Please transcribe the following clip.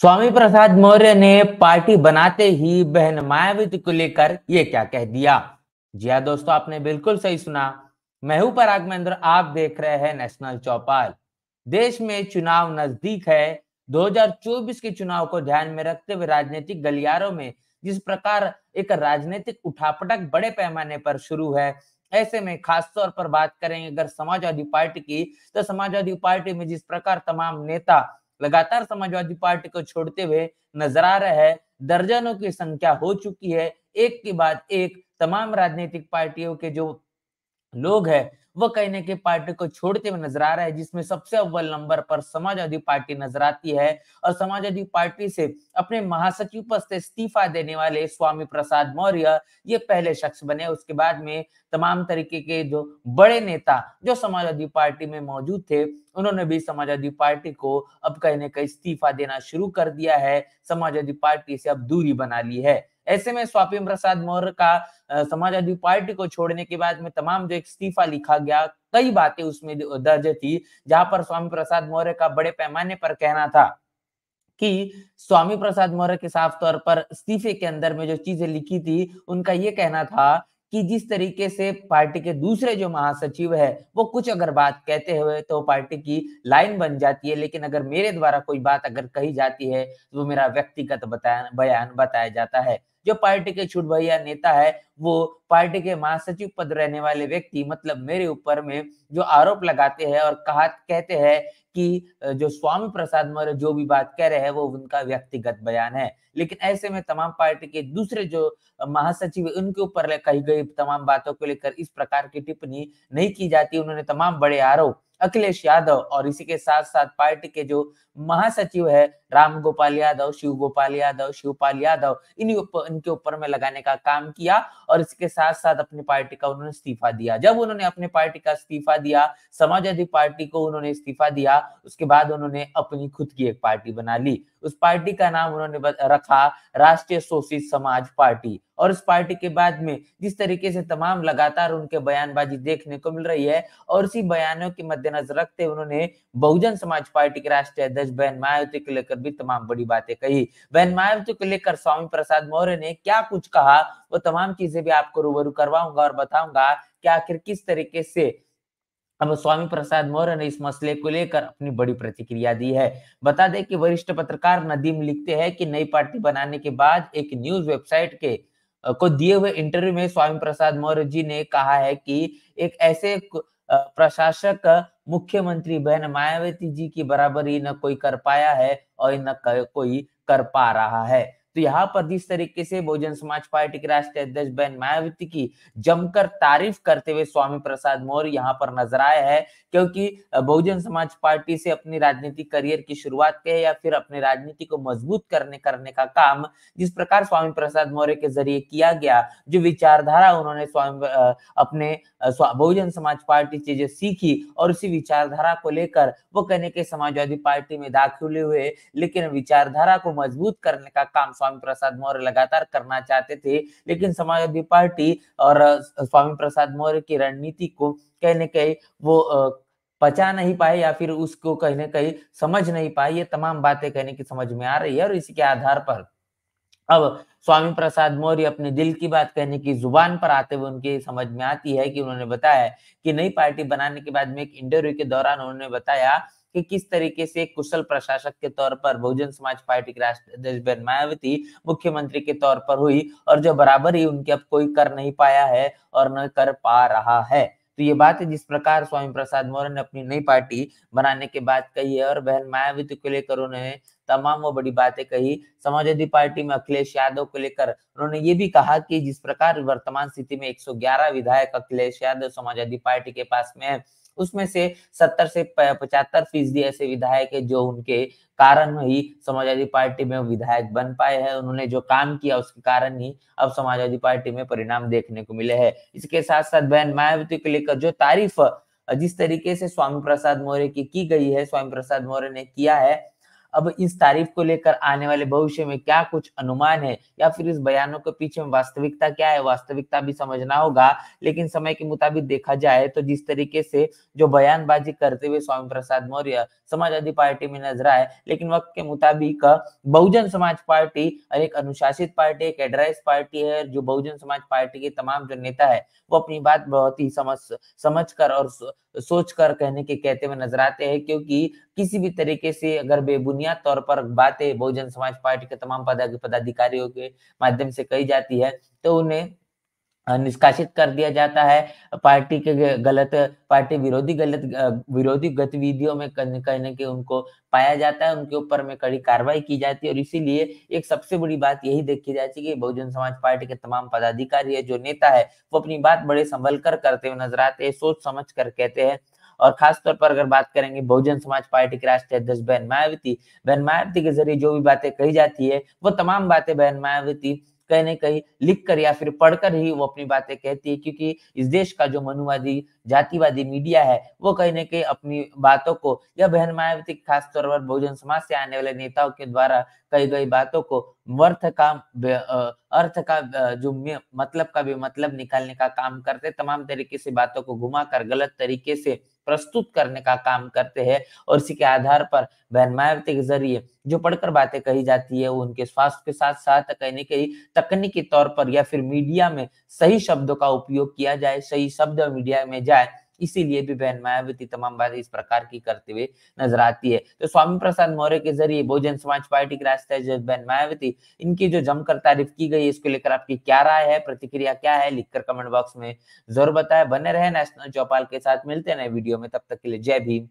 स्वामी प्रसाद मौर्य ने पार्टी बनाते ही बहन मायावती को लेकर यह क्या कह दिया जी हाँ दोस्तों आपने बिल्कुल सही सुना मैं हूं पराग महेंद्र आप देख रहे हैं नेशनल चौपाल देश में चुनाव नजदीक है 2024 के चुनाव को ध्यान में रखते हुए राजनीतिक गलियारों में जिस प्रकार एक राजनीतिक उठापटक बड़े पैमाने पर शुरू है ऐसे में खासतौर पर बात करेंगे अगर समाजवादी पार्टी की तो समाजवादी पार्टी में जिस प्रकार तमाम नेता लगातार समाजवादी पार्टी को छोड़ते हुए नजर आ रहा है दर्जनों की संख्या हो चुकी है एक के बाद एक तमाम राजनीतिक पार्टियों के जो लोग है वह कहने के पार्टी को छोड़ते हुए नजर आ रहा है जिसमें सबसे अव्वल नंबर पर समाजवादी पार्टी नजर आती है और समाजवादी पार्टी से अपने महासचिव पद से इस्तीफा देने वाले स्वामी प्रसाद मौर्य ये पहले शख्स बने उसके बाद में तमाम तरीके के जो बड़े नेता जो समाजवादी पार्टी में मौजूद थे उन्होंने भी समाजवादी पार्टी को अब कहीं ना कहीं इस्तीफा देना शुरू कर दिया है समाजवादी पार्टी से अब दूरी बना ली है ऐसे में स्वामी प्रसाद मौर्य का समाजवादी पार्टी को छोड़ने के बाद में तमाम जो इस्तीफा लिखा गया कई बातें उसमें दर्ज थी जहां पर स्वामी प्रसाद मौर्य का बड़े पैमाने पर कहना था कि स्वामी प्रसाद मौर्य के साफ तौर पर इस्तीफे के अंदर में जो चीजें लिखी थी उनका ये कहना था कि जिस तरीके से पार्टी के दूसरे जो महासचिव है वो कुछ अगर बात कहते हुए तो पार्टी की लाइन बन जाती है लेकिन अगर मेरे द्वारा कोई बात अगर कही जाती है तो वो मेरा व्यक्तिगत बयान बताया जाता है जो पार्टी के छुट भैया नेता है वो पार्टी के महासचिव पद रहने वाले व्यक्ति मतलब मेरे ऊपर में जो आरोप लगाते हैं और कहा कहते हैं कि जो स्वामी प्रसाद मौर्य जो भी बात कह रहे हैं वो उनका व्यक्तिगत बयान है लेकिन ऐसे में तमाम पार्टी के दूसरे जो महासचिव है उनके ऊपर कही गई तमाम बातों को लेकर इस प्रकार की टिप्पणी नहीं की जाती उन्होंने तमाम बड़े आरोप अखिलेश यादव और इसी के साथ साथ पार्टी के जो महासचिव है राम गोपाल यादव शिव गोपाल यादव शिवपाल यादव इन उप, इनके ऊपर में लगाने का काम किया और इसके साथ साथ अपनी पार्टी का उन्होंने इस्तीफा दिया जब उन्होंने अपने पार्टी का इस्तीफा दिया समाजवादी पार्टी को उन्होंने इस्तीफा दिया उसके बाद उन्होंने अपनी खुद की एक पार्टी बना ली उस पार्टी का नाम उन्होंने रखा राष्ट्रीय शोषित समाज पार्टी और उस पार्टी के बाद में जिस तरीके से तमाम लगातार उनके बयानबाजी देखने को मिल रही है और उसी बयानों के मद्देनजर रखते उन्होंने बहुजन समाज पार्टी के राष्ट्रीय अध्यक्ष बहन मायावती को लेकर भी तमाम बड़ी बातें कही बहन मायावती को लेकर स्वामी प्रसाद मौर्य ने क्या कुछ कहा वो तमाम चीजें भी आपको रूबरू करवाऊंगा और बताऊंगा कि आखिर किस तरीके से अब स्वामी प्रसाद मौर्य ने इस मसले को लेकर अपनी बड़ी प्रतिक्रिया दी है बता दें कि वरिष्ठ पत्रकार नदीम लिखते हैं कि नई पार्टी बनाने के बाद एक न्यूज वेबसाइट के को दिए हुए इंटरव्यू में स्वामी प्रसाद मौर्य जी ने कहा है कि एक ऐसे प्रशासक मुख्यमंत्री बहन मायावती जी की बराबरी न कोई कर पाया है और न कोई कर पा रहा है तो यहाँ पर जिस तरीके से बहुजन समाज पार्टी के राष्ट्रीय अध्यक्ष बहन मायावती की जमकर तारीफ करते हुए स्वामी प्रसाद मौर्य यहाँ पर नजर आए हैं क्योंकि बहुजन समाज पार्टी से अपनी राजनीतिक करियर की शुरुआत के या फिर अपने राजनीति को मजबूत करने करने का काम जिस प्रकार स्वामी प्रसाद मौर्य के जरिए किया गया जो विचारधारा उन्होंने स्वामी अपने बहुजन समाज पार्टी से जो सीखी और उसी विचारधारा को लेकर वो कहने के समाजवादी पार्टी में दाखिल हुए लेकिन विचारधारा को मजबूत करने का काम स्वामी प्रसाद मौर्य लगातार करना चाहते थे लेकिन समाजवादी पार्टी और स्वामी प्रसाद मौर्य की रणनीति को कहीं ना कहीं वो पचा नहीं पाए या फिर उसको कहीं ना कहीं समझ नहीं पाए ये तमाम बातें कहने की समझ में आ रही है और इसी के आधार पर अब स्वामी प्रसाद मौर्य अपने दिल की बात कहने की जुबान पर आते हुए उनकी समझ में आती है कि उन्होंने बताया कि नई पार्टी बनाने के बाद में एक इंटरव्यू के दौरान उन्होंने बताया कि किस तरीके से कुशल प्रशासक के तौर पर बहुजन समाज पार्टी की राष्ट्रीय अध्यक्ष बहन मायावती मुख्यमंत्री के तौर पर हुई और जो ही उनके अब कोई कर नहीं पाया है और न कर पा रहा है तो ये बात है जिस प्रकार स्वामी प्रसाद मौर्य ने अपनी नई पार्टी बनाने के बाद कही है और बहन मायावती को लेकर उन्हें तमाम वो बड़ी बातें कही समाजवादी पार्टी में अखिलेश यादव को लेकर उन्होंने ये भी कहा कि जिस प्रकार वर्तमान स्थिति में 111 विधायक अखिलेश यादव समाजवादी पार्टी के पास में है उसमें से 70 से 75 फीसदी ऐसे विधायक है जो उनके कारण ही समाजवादी पार्टी में विधायक बन पाए हैं उन्होंने जो काम किया उसके कारण ही अब समाजवादी पार्टी में परिणाम देखने को मिले हैं इसके साथ साथ बहन मायावती को लेकर जो तारीफ जिस तरीके से स्वामी प्रसाद मौर्य की की गई है स्वामी प्रसाद मौर्य ने किया है अब इस तारीफ को लेकर आने वाले भविष्य में क्या कुछ अनुमान है या फिर इस बयानों के पीछे वास्तविकता क्या है वास्तविकता भी समझना होगा लेकिन समय के मुताबिक देखा जाए तो जिस तरीके से जो बयानबाजी करते हुए स्वामी प्रसाद मौर्य समाजवादी पार्टी में नजर आए लेकिन वक्त के मुताबिक बहुजन समाज पार्टी और एक अनुशासित पार्टी एक एड्राइस पार्टी है जो बहुजन समाज पार्टी के तमाम जो नेता है वो अपनी बात बहुत ही समझ समझ कर और सोच कर कहने के कहते हुए नजर आते हैं क्योंकि किसी भी तरीके से अगर बेबुनियाद तौर पर बातें बहुजन समाज पार्टी के तमाम पदाधिकारियों के माध्यम से कही जाती है तो उन्हें निष्कासित कर दिया जाता है पार्टी के गलत पार्टी विरोधी गलत विरोधी गतिविधियों में कहने के उनको पाया जाता है उनके ऊपर में कड़ी कार्रवाई की जाती है और इसीलिए एक सबसे बड़ी बात यही देखी जाती है कि बहुजन समाज पार्टी के तमाम पदाधिकारी है जो नेता है वो अपनी बात बड़े संभल कर करते हुए नजर आते हैं सोच समझ कर कहते हैं और खासतौर पर अगर बात करेंगे बहुजन समाज पार्टी के राष्ट्रीय अध्यक्ष बहन मायावती बहन मायावती के जरिए जो भी बातें कही जाती है वो तमाम बातें बहन मायावती कहीं ना कहीं लिख कर या फिर पढ़कर ही वो अपनी बातें कहती है क्योंकि इस देश का जो मनुवादी जातिवादी मीडिया है वो कहीं ना कहीं अपनी बातों को या बहन मायावती खासतौर पर बहुजन समाज से आने वाले नेताओं के द्वारा कही गई बातों को वर्थ का अर्थ का जो मतलब का भी मतलब निकालने का काम करते तमाम तरीके से बातों को घुमा कर गलत तरीके से प्रस्तुत करने का काम करते हैं और इसी के आधार पर वह मायावती के जरिए जो पढ़कर बातें कही जाती है वो उनके स्वास्थ्य के साथ साथ कहीं ना कहीं तकनीकी तौर पर या फिर मीडिया में सही शब्दों का उपयोग किया जाए सही शब्द मीडिया में जाए इसीलिए भी बहन मायावती तमाम बात इस प्रकार की करते हुए नजर आती है तो स्वामी प्रसाद मौर्य के जरिए बहुजन समाज पार्टी के अध्यक्ष बहन मायावती इनकी जो जमकर तारीफ की गई है इसको लेकर आपकी क्या राय है प्रतिक्रिया क्या है लिखकर कमेंट बॉक्स में जरूर बताए बने रहे नेशनल चौपाल के साथ मिलते नए वीडियो में तब तक के लिए जय भीम